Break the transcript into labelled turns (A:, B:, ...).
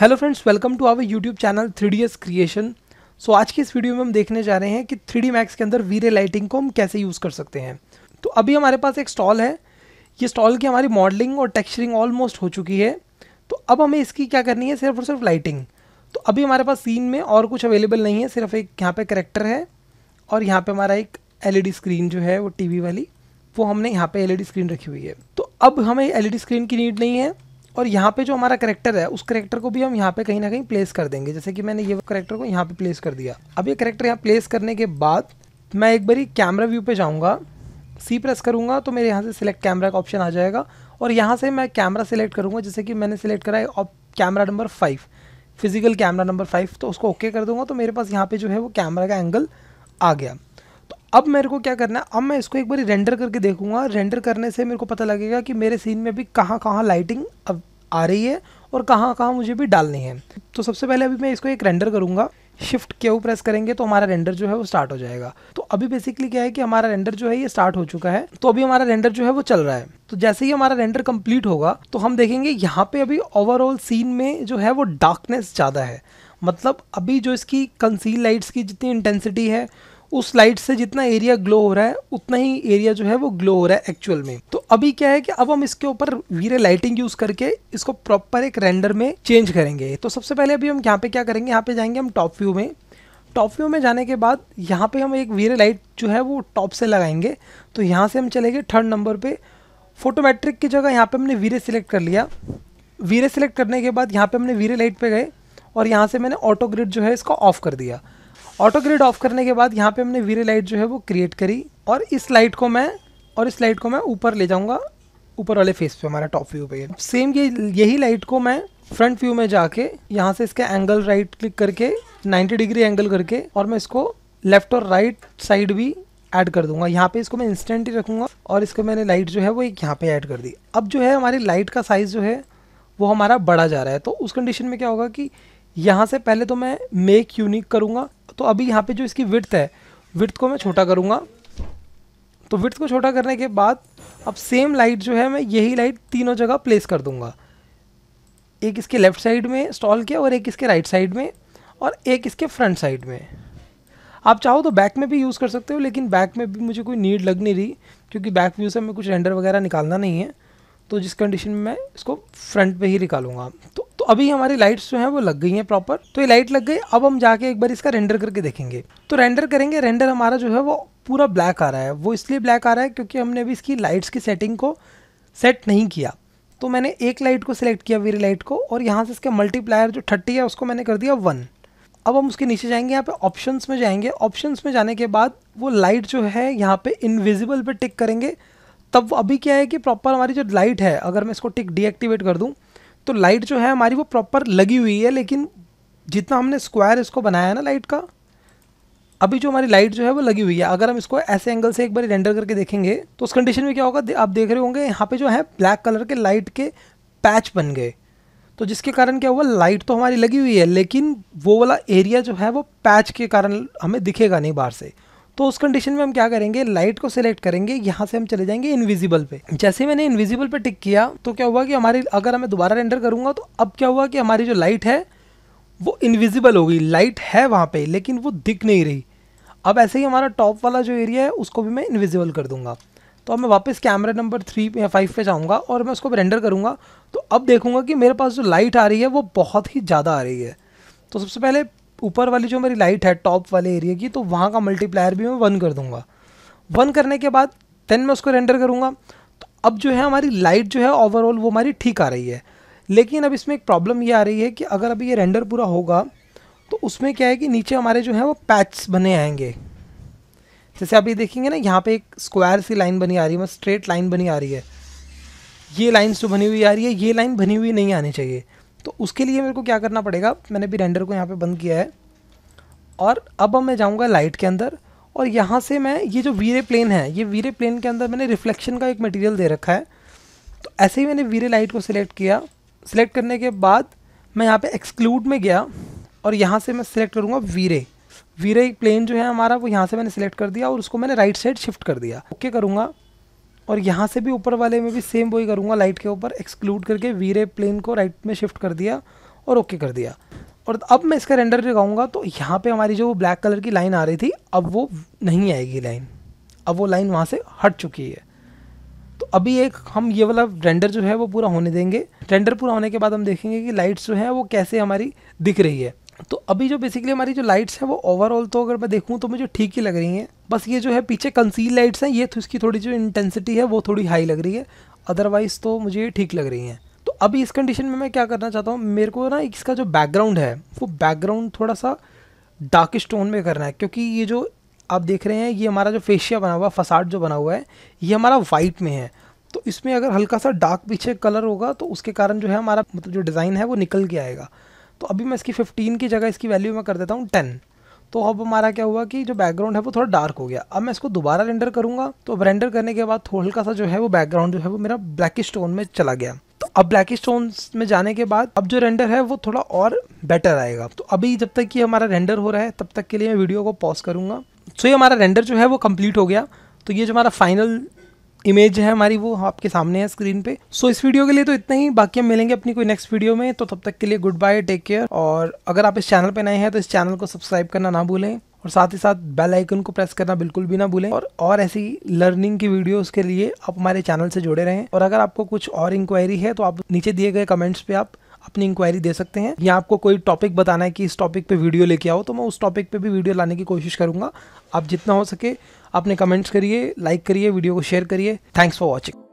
A: hello friends welcome to our YouTube channel three D creation so आज की इस video में हम देखने जा रहे हैं कि थ्री डी मैक्स के अंदर वीरे लाइटिंग को हम कैसे यूज़ कर सकते हैं तो अभी हमारे पास एक स्टॉल है ये स्टॉल की हमारी मॉडलिंग और टेक्सचरिंग ऑलमोस्ट हो चुकी है तो अब हमें इसकी क्या करनी है सिर्फ और सिर्फ लाइटिंग तो अभी हमारे पास सीन में और कुछ अवेलेबल नहीं है सिर्फ एक यहाँ पर करेक्टर है और यहाँ पर हमारा एक एल स्क्रीन e जो है वो टी वाली वो हमने यहाँ पर एल स्क्रीन रखी हुई है तो अब हमें एल स्क्रीन e की नीड नहीं है और यहाँ पे जो हमारा करेक्टर है उस करेक्टर को भी हम यहाँ पे कहीं ना कहीं प्लेस कर देंगे जैसे कि मैंने ये करेक्टर को यहाँ पे प्लेस कर दिया अब ये करेक्टर यहाँ प्लेस करने के बाद मैं एक बारी कैमरा व्यू पे जाऊँगा सी प्रेस करूँगा तो मेरे यहाँ से सिलेक्ट कैमरा का ऑप्शन आ जाएगा और यहाँ से मैं कैमरा सेलेक्ट करूँगा जैसे कि मैंने सेलेक्ट करा है camera number five physical camera number five तो उसको ओके कर दूंगा तो मेरे पास यहाँ पर जो है वो कैमरा का एंगल आ गया तो अब मेरे को क्या करना है अब मैं इसको एक बार रेंडर करके देखूंगा रेंडर करने से मेरे को पता लगेगा कि मेरे सीन में भी कहाँ कहाँ लाइटिंग अब आ रही है और कहाँ कहाँ मुझे भी डालनी है तो सबसे पहले अभी मैं इसको एक रेंडर करूँगा शिफ्ट के ऊपर प्रेस करेंगे तो हमारा रेंडर जो है वो स्टार्ट हो जाएगा तो अभी बेसिकली क्या है कि हमारा रेंडर जो है ये स्टार्ट हो चुका है तो अभी हमारा रेंडर जो है वो चल रहा है तो जैसे ही हमारा रेंडर कंप्लीट होगा तो हम देखेंगे यहाँ पे अभी ओवरऑल सीन में जो है वो डार्कनेस ज़्यादा है मतलब अभी जो इसकी कंसील लाइट्स की जितनी इंटेंसिटी है उस लाइट से जितना एरिया ग्लो हो रहा है उतना ही एरिया जो है वो ग्लो हो रहा है एक्चुअल में तो अभी क्या है कि अब हम इसके ऊपर वीरे लाइटिंग यूज करके इसको प्रॉपर एक रेंडर में चेंज करेंगे तो सबसे पहले अभी हम यहाँ पे क्या करेंगे यहाँ पे जाएंगे हम टॉप व्यू में टॉप व्यू में जाने के बाद यहाँ पे हम एक वीरे लाइट जो है वो टॉप से लगाएंगे तो यहाँ से हम चले गए थर्ड नंबर पे फोटोमेट्रिक की जगह यहाँ पे हमने वीरे सिलेक्ट कर लिया वीरे सिलेक्ट करने के बाद यहाँ पे हमने वीरे लाइट पे गए और यहाँ से मैंने ऑटो ग्रिड जो है इसको ऑफ कर दिया ऑटो ग्रिड ऑफ करने के बाद यहाँ पे हमने वीरे लाइट जो है वो क्रिएट करी और इस लाइट को मैं और इस लाइट को मैं ऊपर ले जाऊँगा ऊपर वाले फेस पे हमारा टॉप व्यू पे सेम ये यही लाइट को मैं फ्रंट व्यू में जाके यहाँ से इसका एंगल राइट क्लिक करके 90 डिग्री एंगल करके और मैं इसको लेफ्ट और राइट साइड भी ऐड कर दूंगा यहाँ पे इसको मैं इंस्टेंट ही रखूँगा और इसको मैंने लाइट जो है वो एक यहाँ पे ऐड कर दी अब जो है हमारी लाइट का साइज़ जो है वो हमारा बड़ा जा रहा है तो उस कंडीशन में क्या होगा कि यहाँ से पहले तो मैं मेक यूनिक करूँगा तो अभी यहाँ पे जो इसकी विड्थ है विड्थ को मैं छोटा करूँगा तो विड्थ को छोटा करने के बाद अब सेम लाइट जो है मैं यही लाइट तीनों जगह प्लेस कर दूँगा एक इसके लेफ्ट साइड में इंस्टॉल किया और एक इसके राइट साइड में और एक इसके फ्रंट साइड में आप चाहो तो बैक में भी यूज़ कर सकते हो लेकिन बैक में भी मुझे कोई नीड लग नहीं रही क्योंकि बैक व्यू से हमें कुछ रेंडर वगैरह निकालना नहीं है तो जिस कंडीशन में मैं इसको फ्रंट पे ही निकालूंगा तो अभी हमारी लाइट्स जो हैं वो लग गई हैं प्रॉपर तो ये लाइट लग गई अब हम जाके एक बार इसका रेंडर करके देखेंगे तो रेंडर करेंगे रेंडर हमारा जो है वो पूरा ब्लैक आ रहा है वो इसलिए ब्लैक आ रहा है क्योंकि हमने अभी इसकी लाइट्स की सेटिंग को सेट नहीं किया तो मैंने एक लाइट को सिलेक्ट किया वेरी लाइट को और यहाँ से इसका मल्टीप्लायर जो थर्टी है उसको मैंने कर दिया वन अब हम उसके नीचे जाएंगे यहाँ पे ऑप्शंस में जाएंगे ऑप्शंस में जाने के बाद वो लाइट जो है यहाँ पे इनविजिबल पे टिक करेंगे तब अभी क्या है कि प्रॉपर हमारी जो लाइट है अगर मैं इसको टिक डीएक्टिवेट कर दूँ तो लाइट जो है हमारी वो प्रॉपर लगी हुई है लेकिन जितना हमने स्क्वायर इसको बनाया है ना लाइट का अभी जो हमारी लाइट जो है वो लगी हुई है अगर हम इसको ऐसे एंगल से एक बार रेंडर करके देखेंगे तो उस कंडीशन में क्या होगा आप देख रहे होंगे यहाँ पे जो है ब्लैक कलर के लाइट के पैच बन गए तो जिसके कारण क्या हुआ लाइट तो हमारी लगी हुई है लेकिन वो वाला एरिया जो है वो पैच के कारण हमें दिखेगा नहीं बाहर से तो उस कंडीशन में हम क्या करेंगे लाइट को सिलेक्ट करेंगे यहाँ से हम चले जाएंगे इनविजिबल पे जैसे मैंने इनविजिबल पे टिक किया तो क्या हुआ कि हमारी अगर हमें दोबारा रेंडर करूँगा तो अब क्या हुआ कि हमारी जो लाइट है वो इनविजिबल हो गई लाइट है वहाँ पर लेकिन वो दिख नहीं रही अब ऐसे ही हमारा टॉप वाला जो एरिया है उसको भी मैं इनविजिबल कर दूंगा तो अब मैं वापस कैमरा नंबर थ्री या फाइव पे जाऊंगा और मैं उसको रेंडर करूंगा तो अब देखूंगा कि मेरे पास जो लाइट आ रही है वो बहुत ही ज़्यादा आ रही है तो सबसे पहले ऊपर वाली जो मेरी लाइट है टॉप वाले एरिया की तो वहाँ का मल्टीप्लायर भी मैं वन कर दूँगा वन करने के बाद देन मैं उसको रेंडर करूँगा तो अब जो है हमारी लाइट जो है ओवरऑल वो हमारी ठीक आ रही है लेकिन अब इसमें एक प्रॉब्लम ये आ रही है कि अगर अभी ये रेंडर पूरा होगा तो उसमें क्या है कि नीचे हमारे जो है वो पैच बने आएंगे जैसे अभी देखेंगे ना यहाँ पे एक स्क्वायर सी लाइन बनी आ रही है मतलब स्ट्रेट लाइन बनी आ रही है ये लाइन जो बनी हुई आ रही है ये लाइन बनी हुई नहीं आनी चाहिए तो उसके लिए मेरे को क्या करना पड़ेगा मैंने भी रेंडर को यहाँ पे बंद किया है और अब मैं जाऊँगा लाइट के अंदर और यहाँ से मैं ये जो वीरे प्लेन है ये वीरे प्लेन के अंदर मैंने रिफ्लेक्शन का एक मटेरियल दे रखा है तो ऐसे ही मैंने वीरे लाइट को सिलेक्ट किया सिलेक्ट करने के बाद मैं यहाँ पे एक्सक्लूड में गया और यहाँ से मैं सिलेक्ट करूँगा वीरे वीरे प्लेन जो है हमारा वो यहाँ से मैंने सिलेक्ट कर दिया और उसको मैंने राइट साइड शिफ्ट कर दिया ओके करूँगा और यहाँ से भी ऊपर वाले में भी सेम वही करूँगा लाइट के ऊपर एक्सक्लूड करके वीरे प्लेन को राइट में शिफ्ट कर दिया और ओके कर दिया और अब मैं इसका रेंडर लगाऊंगा तो यहाँ पे हमारी जो ब्लैक कलर की लाइन आ रही थी अब वो नहीं आएगी लाइन अब वो लाइन वहाँ से हट चुकी है तो अभी एक हम ये वाला रेंडर जो है वो पूरा होने देंगे रेंडर पूरा होने के बाद हम देखेंगे कि लाइट्स जो है वो कैसे हमारी दिख रही है तो अभी जो बेसिकली हमारी जो लाइट्स हैं वो ओवरऑल तो अगर मैं देखूँ तो मुझे ठीक ही लग रही हैं बस ये जो है पीछे कंसील लाइट्स हैं ये तो इसकी थोड़ी जो इंटेंसिटी है वो थोड़ी हाई लग रही है अदरवाइज़ तो मुझे ये ठीक लग रही हैं तो अभी इस कंडीशन में मैं क्या करना चाहता हूँ मेरे को ना इसका जो बैकग्राउंड है वो बैकग्राउंड थोड़ा सा डार्क स्टोन में करना है क्योंकि ये जो आप देख रहे हैं ये हमारा जो फेशिया बना हुआ फसाड जो बना हुआ है ये हमारा वाइट में है तो इसमें अगर हल्का सा डार्क पीछे कलर होगा तो उसके कारण जो है हमारा मतलब जो डिज़ाइन है वो निकल के आएगा तो अभी मैं इसकी फिफ्टीन की जगह इसकी वैल्यू मैं कर देता हूँ टेन तो अब हमारा क्या हुआ कि जो बैकग्राउंड है वो थोड़ा डार्क हो गया अब मैं इसको दोबारा रेंडर करूँगा तो अब रेंडर करने के बाद थोड़ा हल्का सा जो है वो बैकग्राउंड जो है वो मेरा ब्लैक स्टोन में चला गया तो अब ब्लैक स्टोन में जाने के बाद अब जो रेंडर है वो थोड़ा और बेटर आएगा तो अभी जब तक कि हमारा रेंडर हो रहा है तब तक के लिए मैं वीडियो को पॉज करूँगा सो तो ये हमारा रेंडर जो है वो कम्प्लीट हो गया तो ये जो हमारा फाइनल इमेज है हमारी वो आपके सामने है स्क्रीन पे सो so, इस वीडियो के लिए तो इतना ही बाकी हम मिलेंगे अपनी कोई नेक्स्ट वीडियो में तो तब तक के लिए गुड बाय टेक केयर और अगर आप इस चैनल पे नए हैं तो इस चैनल को सब्सक्राइब करना ना भूलें और साथ ही साथ बेल आइकन को प्रेस करना बिल्कुल भी ना भूलें और और ऐसी लर्निंग की वीडियो के लिए आप हमारे चैनल से जुड़े रहें और अगर आपको कुछ और इंक्वायरी है तो आप नीचे दिए गए कमेंट्स पे आप अपनी इंक्वायरी दे सकते हैं या आपको कोई टॉपिक बताना है कि इस टॉपिक पे वीडियो लेके आओ तो मैं उस टॉपिक पे भी वीडियो लाने की कोशिश करूँगा आप जितना हो सके अपने कमेंट्स करिए लाइक करिए वीडियो को शेयर करिए थैंक्स फॉर वॉचिंग